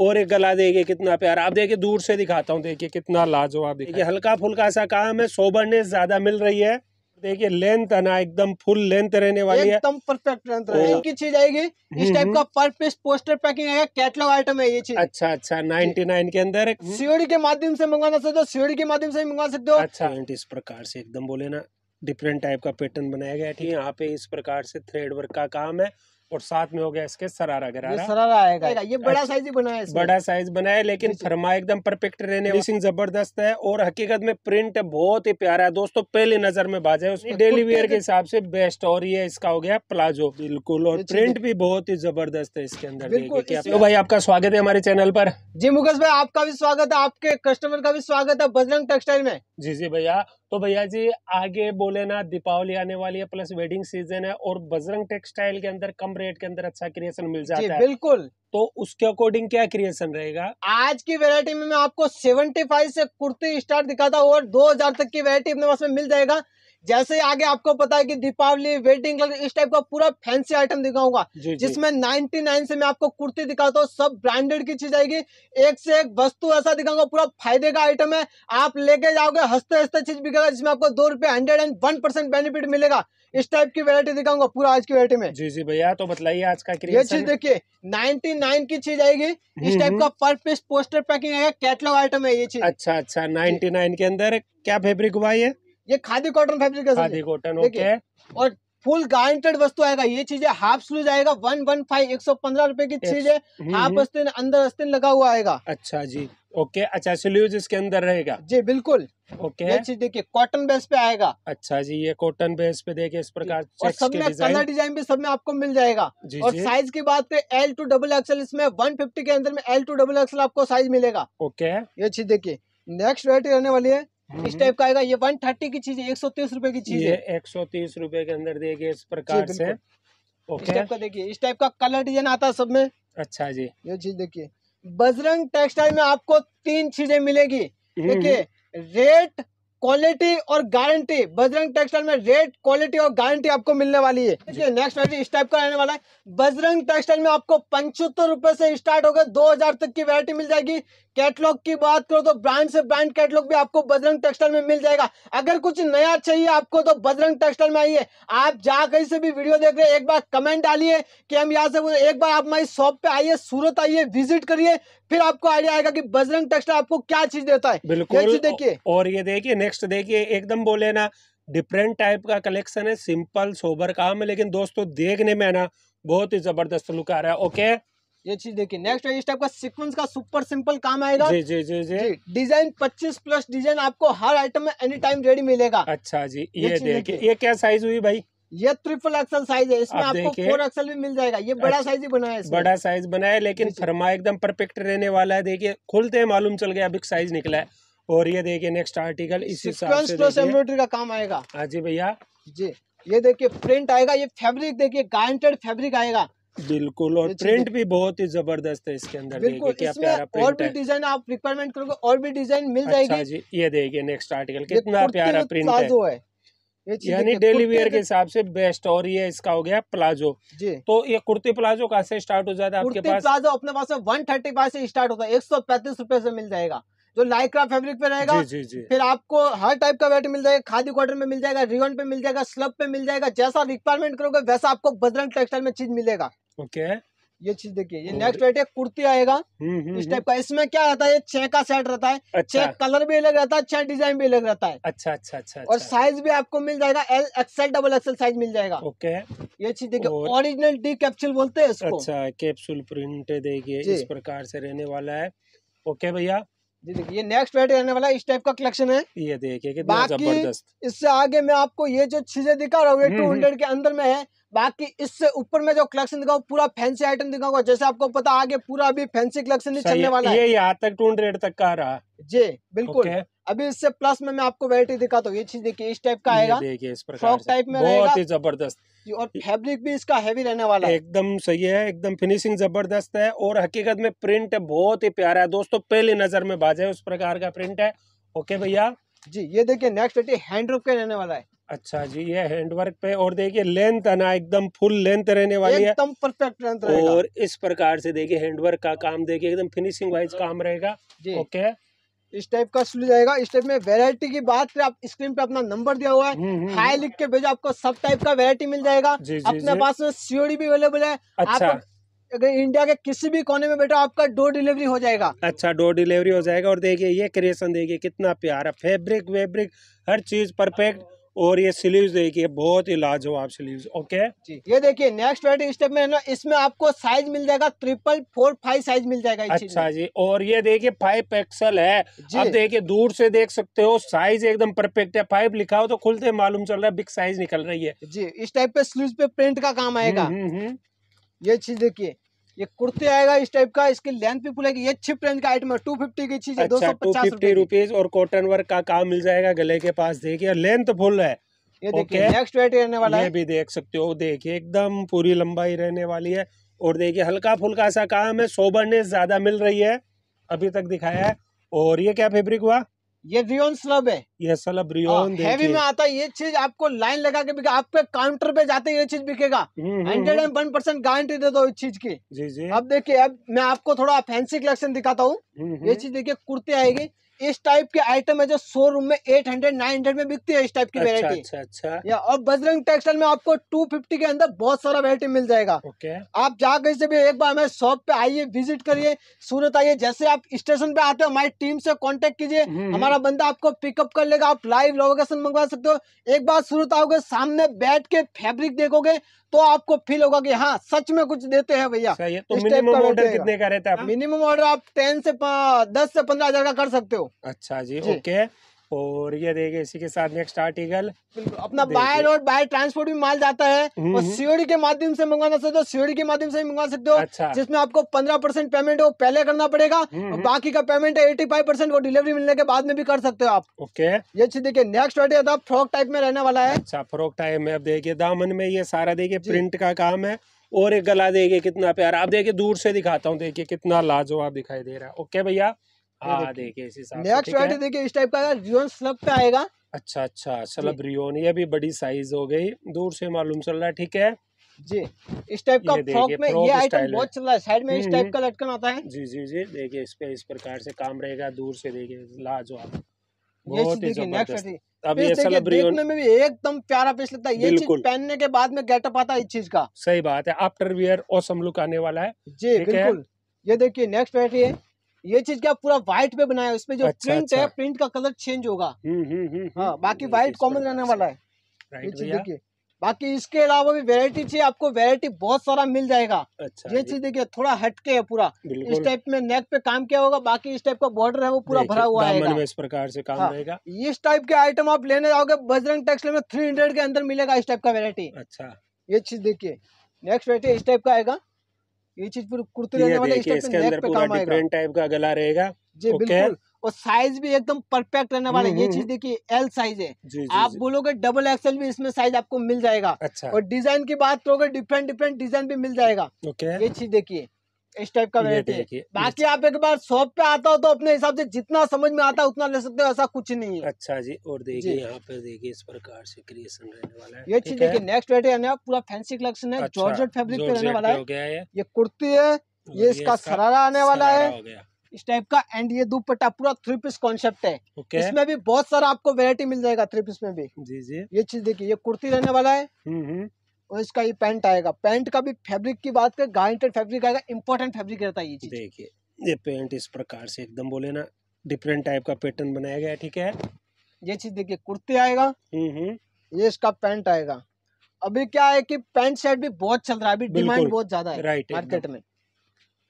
और एक गला देखिए कितना प्यारा आप देखिए दूर से दिखाता हूँ देखिए कितना लाजवाब देखिए हल्का फुल्का सा काम है सोबरनेस ज़्यादा मिल रही है देखिए लेंथ है ना एकदम फुल लेंथ रहने वाली है एकदम परफेक्ट लेंथ रहेगी चीज आएगी इस टाइप हम्म, का हम्म। पर पीस पोस्टर पैकिंग आएगा कैटलॉग आइटम है ये चीज अच्छा अच्छा नाइनटी नाइन के अंदर सीओडी के माध्यम से मंगवाना सकते हो सीओडी के माध्यम से मंगवा सकते हो अच्छा इस प्रकार से एकदम बोले ना डिफरेंट टाइप का पैटर्न बनाया गया ठीक है यहाँ पे इस प्रकार से थ्रेड वर्क का काम है और साथ में हो गया इसके सरारा गरारा सरारा आएगा ये बड़ा साइज अच्छा। ही बनाया है बड़ा साइज बनाया है लेकिन फरमा एकदम परफेक्ट रहने फिनिशिंग जबरदस्त है और हकीकत में प्रिंट बहुत ही प्यारा है दोस्तों पहले नजर में बाज है उसमें डेली वेयर के हिसाब से बेस्ट और ये इसका हो गया प्लाजो बिल्कुल और प्रिंट भी बहुत ही जबरदस्त है इसके अंदर तो भाई आपका स्वागत है हमारे चैनल पर जी मुकेश भाई आपका भी स्वागत है आपके कस्टमर का भी स्वागत है बजरंग टेक्सटाइल में जी जी भैया तो भैया जी आगे बोले ना दीपावली आने वाली है प्लस वेडिंग सीजन है और बजरंग टेक्सटाइल के अंदर कम रेट के अंदर अच्छा क्रिएशन मिल जाता है बिल्कुल तो उसके अकॉर्डिंग क्या क्रिएशन रहेगा आज की वेरायटी में मैं आपको सेवेंटी से कुर्ती स्टार्ट दिखाता हूँ और दो तक की वेरायटी अपने पास में मिल जाएगा जैसे आगे आपको पता है कि दीपावली वेडिंग कलर इस टाइप का पूरा फैंसी आइटम दिखाऊंगा जिसमें 99 से मैं आपको कुर्ती दिखाता हूँ सब ब्रांडेड की चीज आएगी एक से एक वस्तु ऐसा दिखाऊंगा पूरा फायदे का आइटम है आप लेके जाओगे हंसते हंसते चीज बिकेगा जिसमें आपको दो रुपए hundred and one percent benefit मिलेगा इस टाइप की वेरायटी दिखाऊंगा पूरा आज की वेरायटी में जी जी भैया तो बताइए आज का ये चीज देखिए 99 की चीज आएगी इस टाइप हम्म, का पर पीस पोस्टर पैकिंग आएगा कैटलॉग आइटम है ये चीज अच्छा अच्छा 99 के अंदर क्या फेब्रिक हुआ ये ये khadi cotton fabric khadi cotton okay और फुल गारंटेड वस्तु आएगा ये चीज है हाफ स्लूज आएगा वन वन फाइव एक सौ पंद्रह रूपए की चीज है हाफ हम्म, अस्तिन हम्म. अंदर अस्तिन लगा हुआ आएगा अच्छा जी ओके अच्छा स्लूज इसके अंदर रहेगा जी बिल्कुल ओके ये चीज देखिए कॉटन बेस पे आएगा अच्छा जी ये कॉटन बेस पे देखिए इस प्रकार और सब में कलर डिजाइन भी सब में आपको मिल जाएगा जी, और साइज की बात करें एल टू डबल एक्सएल इसमें वन के अंदर में एल टू डबल एक्सएल आपको साइज मिलेगा ओके ये चीज देखिए नेक्स्ट वेरायटी रहने वाली है हम्म, इस हम्म। टाइप का आएगा ये वन थर्टी की चीज है एक सौ तीस रूपए की चीज है एक सौ तीस रूपए के अंदर देखिए इस प्रकार से ओके इस टाइप का देखिए इस टाइप का कलर डिजाइन आता है सब में अच्छा जी ये चीज देखिए बजरंग टेक्सटाइल में आपको तीन चीजें मिलेगी हम्म, देखिए रेट क्वालिटी और गारंटी बजरंग टेक्सटाइल में रेट क्वालिटी और गारंटी आपको मिलने वाली है देखिए नेक्स्ट वैरायटी इस टाइप का रहने वाला है बजरंग टेक्सटाइल में आपको पंचहत्तर रुपए से स्टार्ट होकर दो हजार तक की वैरायटी मिल जाएगी कैटलॉग की बात करो तो ब्रांड से ब्रांड कैटलॉग भी आपको बजरंग टेक्सटाइल में मिल जाएगा अगर कुछ नया चाहिए आपको तो बजरंग टेक्सटाइल में आइए आप जा कहीं से भी वीडियो देख रहे हैं एक बार कमेंट डालिए कि हम यहाँ से एक बार आप हमारी शॉप पे आइए सूरत आइए विजिट करिए फिर आपको आइडिया आएगा कि बजरंग टेक्सटाइल आपको क्या चीज देता है बिल्कुल देखिए और ये देखिए नेक्स्ट देखिए एकदम बोले ना डिफरेंट टाइप का कलेक्शन है सिंपल सोबर काम है लेकिन दोस्तों देखने में ना बहुत ही जबरदस्त लुक आ रहा है ओके ये चीज देखिए नेक्स्ट है इस टाइप का सीक्वेंस का सुपर सिंपल काम आएगा जी जी जी जी डिजाइन 25 प्लस डिजाइन आपको हर आइटम में एनी टाइम रेडी मिलेगा अच्छा जी ये, ये देखिए ये क्या साइज हुई भाई ये ट्रिपल एक्सल साइज है इसमें आप आपको फोर एक्सल भी मिल जाएगा ये बड़ा साइज अच्छा। ही बनाया है बड़ा साइज बनाया लेकिन फरमा एकदम परफेक्ट रहने वाला है देखिए खुलते हैं मालूम चल गया अभी साइज निकला है और ये देखिए नेक्स्ट आर्टिकल इसी प्लस एम्ब्रॉयडरी का काम आएगा हाँ जी भैया जी ये देखिए प्रिंट आएगा ये फैब्रिक देखिए गारंटेड फैब्रिक आएगा बिल्कुल और प्रिंट भी बहुत ही जबरदस्त है इसके अंदर बिल्कुल क्या प्यारा प्रिंट और भी डिजाइन आप रिक्वायरमेंट करोगे और भी डिजाइन मिल अच्छा जाएगी जी ये देखिए नेक्स्ट आर्टिकल कितना प्यारा प्रिंट है यानी डेली वेयर के हिसाब से बेस्ट और ये इसका हो गया प्लाजो तो ये कुर्ती प्लाजो कहा से स्टार्ट हो जाता है आपके पास प्लाजो अपने पास वन थर्टी फाइव से स्टार्ट होता है एक सौ पैंतीस रुपए से मिल जाएगा जो लाइक्रा फैब्रिक पे रहेगा जी, जी, जी. फिर आपको हर टाइप का वेट मिल जाएगा खादी क्वार्टर में मिल जाएगा रिवन पे मिल जाएगा स्लब पे मिल जाएगा जैसा रिक्वायरमेंट करोगे वैसा आपको बजरंग टेक्सटाइल में चीज मिलेगा ओके ये चीज देखिए ये नेक्स्ट वेट कुर्ती आएगा हम्म, हम्म, इस टाइप हम्म। का इसमें क्या रहता है छह का सेट रहता है अच्छा। छह कलर भी अलग रहता है छह डिजाइन भी अलग रहता है अच्छा अच्छा अच्छा और साइज अच्छा। भी आपको मिल जाएगा L XL double XL size मिल जाएगा ओके ये चीज देखिए ओरिजिनल डी कैप्सूल बोलते हैं अच्छा कैप्सूल प्रिंट देखिए इस प्रकार से रहने वाला है ओके भैया जी देखिए ये नेक्स्ट वेट रहने वाला इस टाइप का कलेक्शन है ये देखिए कि बाकी इससे आगे मैं आपको ये जो चीजें दिखा रहा हूँ ये टू हम्म, हंड्रेड हम्म। के अंदर में है बाकी इससे ऊपर में जो कलेक्शन दिखाऊ पूरा फैंसी आइटम दिखाऊंगा जैसे आपको पता आगे पूरा अभी फैंसी कलेक्शन चलने वाला है ये यहाँ तक टू हंड्रेड तक का रहा जी बिल्कुल अभी इससे प्लस में मैं आपको वेरायटी दिखाता हूँ ये चीज देखिए इस टाइप का आएगा देखिए इस फ्रॉक टाइप में बहुत ही जबरदस्त और फैब्रिक भी इसका हैवी रहने वाला है एकदम सही है एकदम फिनिशिंग जबरदस्त है और हकीकत में प्रिंट बहुत ही प्यारा है दोस्तों पहली नजर में बाजे उस प्रकार का प्रिंट है ओके भैया जी ये देखिए नेक्स्ट हैंडवर्क पे रहने वाला है अच्छा जी ये हैंडवर्क पे और देखिए लेंथ है ना एकदम फुल लेंथ रहने वाली है एकदम परफेक्ट लेंथ और इस प्रकार से देखिए हैंडवर्क का काम देखिए एकदम फिनिशिंग वाइज काम रहेगा ओके इस टाइप का स्लू जाएगा इस टाइप में वेरायटी की बात आप स्क्रीन पे अपना नंबर दिया हुआ है हाई हम्म, हम्म। लिख के भेजो आपको सब टाइप का वेरायटी मिल जाएगा जी, जी, अपने पास सीओडी भी अवेलेबल है अच्छा। आप अगर इंडिया के किसी भी कोने में बैठा आपका डोर डिलीवरी हो जाएगा अच्छा डोर डिलीवरी हो जाएगा और देखिए ये क्रिएशन देखिए कितना प्यारा फैब्रिक वेब्रिक हर चीज परफेक्ट और ये स्लीव्स देखिए बहुत ही लाजवाब स्लीव्स ओके ये देखिए नेक्स्ट वेटिंग स्टेप में ना इसमें आपको साइज मिल जाएगा ट्रिपल फोर फाइव साइज मिल जाएगा अच्छा जी और ये देखिए फाइव एक्सल है आप देखिए दूर से देख सकते हो साइज एकदम परफेक्ट है फाइव लिखा हो तो खुलते मालूम चल रहा है बिग साइज निकल रही है जी इस टाइप पे स्लीव पे प्रिंट का काम आएगा हम्म, हम्म, हम्म। ये चीज देखिए ये कुर्ती आएगा इस टाइप का इसकी लेंथ भी फुलेगी ये छिप रेंज का आइटम है टू फिफ्टी की चीज अच्छा, दो सौ फिफ्टी रुपीज और कॉटन वर्क का काम मिल जाएगा गले के पास देखिए और लेंथ फुल है ये देखिए नेक्स्ट वेट रहने वाला ये है भी देख सकते हो देखिए एकदम पूरी लंबाई रहने वाली है और देखिए हल्का फुल्का सा काम है सोबरनेस ज्यादा मिल रही है अभी तक दिखाया है और ये क्या फेब्रिक हुआ ये रियोन स्लब है ये स्लब रियोन हैवी हाँ, में आता है ये चीज आपको लाइन लगा के बिकेगा आपके काउंटर पे जाते ये चीज बिकेगा hundred and one percent guarantee दे दो इस चीज की जी जी अब देखिए अब मैं आपको थोड़ा फैंसी कलेक्शन दिखाता हूँ हम्म, ये हम्म। चीज देखिए कुर्ती आएगी इस टाइप के आइटम है जो शोरूम में एट हंड्रेड नाइन हंड्रेड में बिकती है इस टाइप की अच्छा, अच्छा, अच्छा। या और बजरंग टेक्सटाइल में आपको टू फिफ्टी के अंदर बहुत सारा वेरायटी मिल जाएगा ओके। आप जाकर से भी एक बार हमारे शॉप पे आइए विजिट करिए सूरत आइए जैसे आप स्टेशन पे आते हो हमारी टीम से कॉन्टेक्ट कीजिए हम्म, हम्म। हमारा बंदा आपको पिकअप कर लेगा आप लाइव लोकेशन मंगवा सकते हो एक बार सूरत आओगे सामने बैठ के फेब्रिक देखोगे तो आपको फील होगा कि हाँ सच में कुछ देते हैं भैया तो मिनिमम ऑर्डर कितने का रहता है मिनिमम हाँ, ऑर्डर आप टेन से दस से पंद्रह हजार का कर सकते हो अच्छा जी ओके और ये देखिए इसी के साथ नेक्स्ट आर्टिकल अपना बाय रोड बाय ट्रांसपोर्ट भी माल जाता है हम्म, और हम्म। सीओडी के माध्यम से मंगवाना सकते हो सीओडी के माध्यम से मंगवा सकते हो अच्छा। जिसमें आपको पंद्रह परसेंट पेमेंट वो पहले करना पड़ेगा हम्म, और बाकी का पेमेंट है एटी फाइव परसेंट वो डिलीवरी मिलने के बाद में भी कर सकते हो आप ओके ये चीज देखिए नेक्स्ट आर्टिकल फ्रॉक टाइप में रहने वाला है अच्छा फ्रॉक टाइप में अब देखिए दामन में ये सारा देखिए प्रिंट का काम है और एक गला देखिए कितना प्यारा आप देखिए दूर से दिखाता हूँ देखिए कितना लाजवाब दिखाई दे रहा है ओके भैया नेक्स्ट वैरायटी हाँ, देखिए इस टाइप का रियोन स्लब पे आएगा अच्छा अच्छा स्लब रियोन ये भी बड़ी साइज हो गई दूर से मालूम चल रहा है ठीक है जी इस टाइप का फ्रॉक में ये आइटम बहुत चल रहा है साइड में इस टाइप हम्म, हम्म। का लटकन आता है जी जी जी देखिए इस पे इस प्रकार से काम रहेगा दूर से देखिए लाजवाब बहुत ही अब ये देखने में भी एकदम प्यारा पीस लगता है ये चीज पहनने के बाद में गेटअप आता है इस चीज का सही बात है आफ्टर वियर औसम लुक आने वाला है जी बिल्कुल ये देखिए नेक्स्ट वैरायटी है ये चीज क्या पूरा व्हाइट पे बनाया उसमें जो अच्छा, प्रिंट अच्छा। है प्रिंट का कलर चेंज होगा हम्म, हम्म, हम्म, हाँ बाकी व्हाइट कॉमन रहने वाला है ये चीज देखिए बाकी इसके अलावा भी वेरायटी चाहिए आपको वेरायटी बहुत सारा मिल जाएगा अच्छा ये चीज देखिए थोड़ा हटके है पूरा इस टाइप में नेक पे काम किया होगा बाकी इस टाइप का बॉर्डर है वो पूरा भरा हुआ है इस प्रकार से काम हाँ, रहेगा इस टाइप के आइटम आप लेने जाओगे बजरंग टेक्सटाइल में थ्री हंड्रेड के अंदर मिलेगा इस टाइप का वेरायटी अच्छा ये चीज देखिए नेक्स्ट वेरायटी इस टाइप का आएगा ये चीज पूरी कुर्ते रहने वाले इसके अंदर पूरा डिफरेंट टाइप का गला रहेगा जी बिल्कुल और साइज भी एकदम परफेक्ट रहने वाला है हम्म, ये हम्म, चीज हम्म। देखिए एल साइज है जी, जी, आप बोलोगे डबल एक्सएल भी इसमें साइज आपको मिल जाएगा अच्छा और डिजाइन की बात करोगे डिफरेंट डिफरेंट डिजाइन भी मिल जाएगा ये चीज देखिए इस टाइप का वेरायटी है बाकी आप एक बार शॉप पे आता हो तो अपने हिसाब से जितना समझ में आता है उतना ले सकते हो ऐसा कुछ नहीं है अच्छा जी और देखिए यहाँ पे देखिए इस प्रकार से क्रिएशन रहने वाला है ये चीज देखिए नेक्स्ट वेरायटी है पूरा फैंसी कलेक्शन है जॉर्ज अच्छा, फेब्रिक पे रहने वाला है ये कुर्ती है ये इसका सरारा आने वाला है इस टाइप का एंड ये दुपट्टा पूरा थ्री पीस कॉन्सेप्ट है okay. इसमें भी बहुत सारा आपको वेरायटी मिल जाएगा थ्री पीस में भी जी जी ये चीज देखिए ये कुर्ती रहने वाला है हम्म, हम्म। और इसका ये पैंट आएगा पैंट का भी फैब्रिक की बात करें गारंटेड फैब्रिक आएगा इम्पोर्टेंट फैब्रिक रहता है ये चीज देखिए ये पैंट इस प्रकार से एकदम बोले ना डिफरेंट टाइप का पैटर्न बनाया गया ठीक है ये चीज देखिए कुर्ती आएगा हम्म, हम्म। ये इसका पैंट आएगा अभी क्या है कि पैंट शर्ट भी बहुत चल रहा है अभी डिमांड बहुत ज्यादा है राइट मार्केट में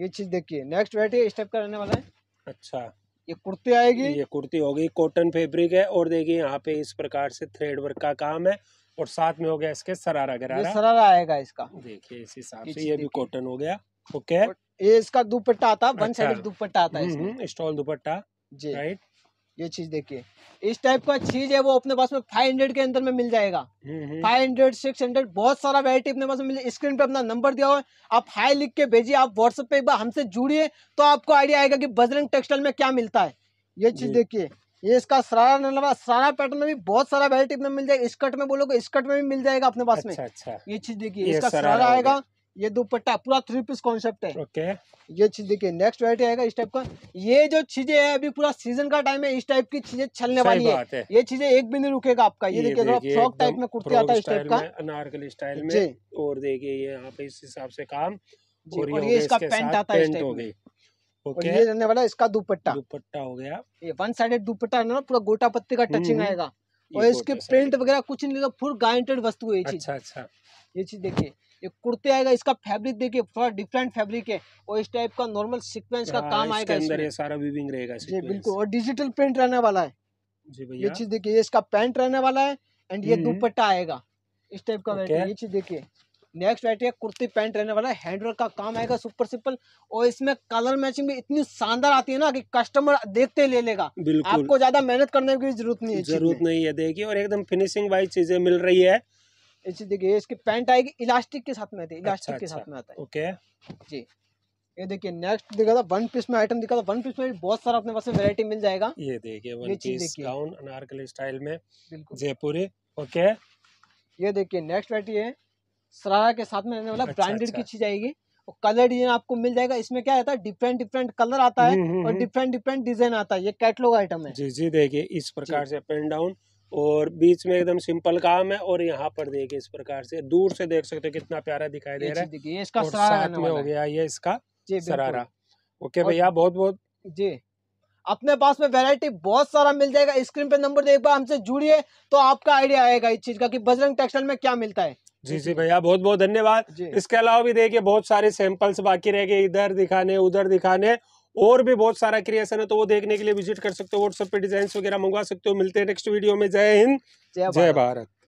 ये चीज देखिए नेक्स्ट वेराइटी इस टाइप का रहने वाला है अच्छा ये कुर्ती आएगी ये कुर्ती होगी कॉटन फैब्रिक है और देखिए यहाँ पे इस प्रकार से थ्रेड वर्क का काम है और साथ में हो गया इसके सरारा गरारा सरारा आएगा इसका देखिए इस हिसाब से ये भी कॉटन हो गया ओके ये इसका दुपट्टा आता वन साइड दुपट्टा आता है स्टॉल दुपट्टा जी राइट ये चीज देखिए इस टाइप का चीज है वो अपने पास में 500 के अंदर में मिल जाएगा 500 हम्म, 600 हम्म। बहुत सारा वेरायटी अपने पास में मिले स्क्रीन पे अपना नंबर दिया हुआ है आप हाई लिख के भेजिए आप व्हाट्सएप पे एक बार हमसे जुड़िए तो आपको आइडिया आएगा कि बजरंग टेक्सटाइल में क्या मिलता है ये चीज देखिए ये इसका सरारा नलवा सरारा पैटर्न में भी बहुत सारा वेराइटी में मिल जाएगा स्कर्ट में बोलोगे स्कर्ट में भी मिल जाएगा अपने पास में अच्छा, अच्छा। ये चीज देखिए इसका सरारा आएगा ये दुपट्टा पूरा थ्री पीस कॉन्सेप्ट है ओके ये चीज देखिए नेक्स्ट वेरायटी आएगा इस टाइप का ये जो चीजें है अभी पूरा सीजन का टाइम है इस टाइप की चीजें चलने वाली है।, है ये चीजें एक भी नहीं रुकेगा आपका ये, ये देखिए फ्रॉक टाइप में कुर्ती आता है इस टाइप का अनारकली स्टाइल में और देखिए ये यहाँ पे इस हिसाब से काम और ये इसका पेंट आता है ओके ये रहने वाला इसका दुपट्टा दुपट्टा हो गया ये वन साइडेड दुपट्टा है ना पूरा गोटा पत्ते का टचिंग हम्म। आएगा और इसके प्रिंट वगैरह कुछ नहीं लगा फुल गारंटेड वस्तु है ये चीज अच्छा अच्छा ये चीज देखिए ये कुर्ते आएगा इसका फैब्रिक देखिए थोड़ा डिफरेंट फैब्रिक है और इस टाइप का नॉर्मल सीक्वेंस का हाँ, काम आएगा इसके अंदर ये सारा वीविंग रहेगा जी बिल्कुल और डिजिटल प्रिंट रहने वाला है जी भैया ये चीज देखिए इसका पैंट रहने वाला है एंड ये हम्म। दुपट्टा आएगा इस टाइप का ये चीज देखिए नेक्स्ट वैरायटी है कुर्ती पैंट रहने वाला है हैंडवर्क का काम आएगा सुपर सिंपल और इसमें कलर मैचिंग भी इतनी शानदार आती है ना कि कस्टमर देखते ही ले लेगा आपको ज्यादा मेहनत करने की जरूरत नहीं है जरूरत नहीं है देखिए और एकदम फिनिशिंग वाइज चीजें मिल रही है इसी देखिए इसकी पैंट आएगी इलास्टिक के साथ में आती है इलास्टिक अच्छा, के अच्छा, साथ में आता है ओके जी ये देखिए नेक्स्ट दिखा था वन पीस में आइटम दिखा था वन पीस में बहुत सारा अपने पास वैरायटी मिल जाएगा ये देखिए one piece gown Anarkali style में जयपुरी ओके ये देखिए नेक्स्ट वैरायटी है सरारा के साथ में रहने वाला ब्रांडेड अच्छा, अच्छा। की चीज आएगी और कलर डिजाइन आपको मिल जाएगा इसमें क्या रहता है डिफरेंट डिफरेंट कलर आता है हम्म, हम्म, और डिफरेंट डिफरेंट डिजाइन आता है ये कैटलॉग आइटम है जी जी देखिए इस प्रकार से अप एंड डाउन और बीच में एकदम सिंपल काम है और यहाँ पर देखिए इस प्रकार से दूर से देख सकते हो कितना प्यारा दिखाई दे रहा है ये इसका साथ में हो गया ये इसका सरारा ओके भैया बहुत बहुत जी अपने पास में वैरायटी बहुत सारा मिल जाएगा स्क्रीन पे नंबर एक बार हमसे जुड़िए तो आपका आइडिया आएगा इस चीज का कि बजरंग टेक्सटाइल में क्या मिलता है जी जी भैया बहुत बहुत धन्यवाद इसके अलावा भी देखिए बहुत सारे सैंपल्स बाकी रह गए इधर दिखाने उधर दिखाने और भी बहुत सारा क्रिएशन है तो वो देखने के लिए विजिट कर सकते हो व्हाट्सएप पे डिजाइन वगैरह मंगवा सकते हो मिलते हैं नेक्स्ट वीडियो में जय हिंद जय भारत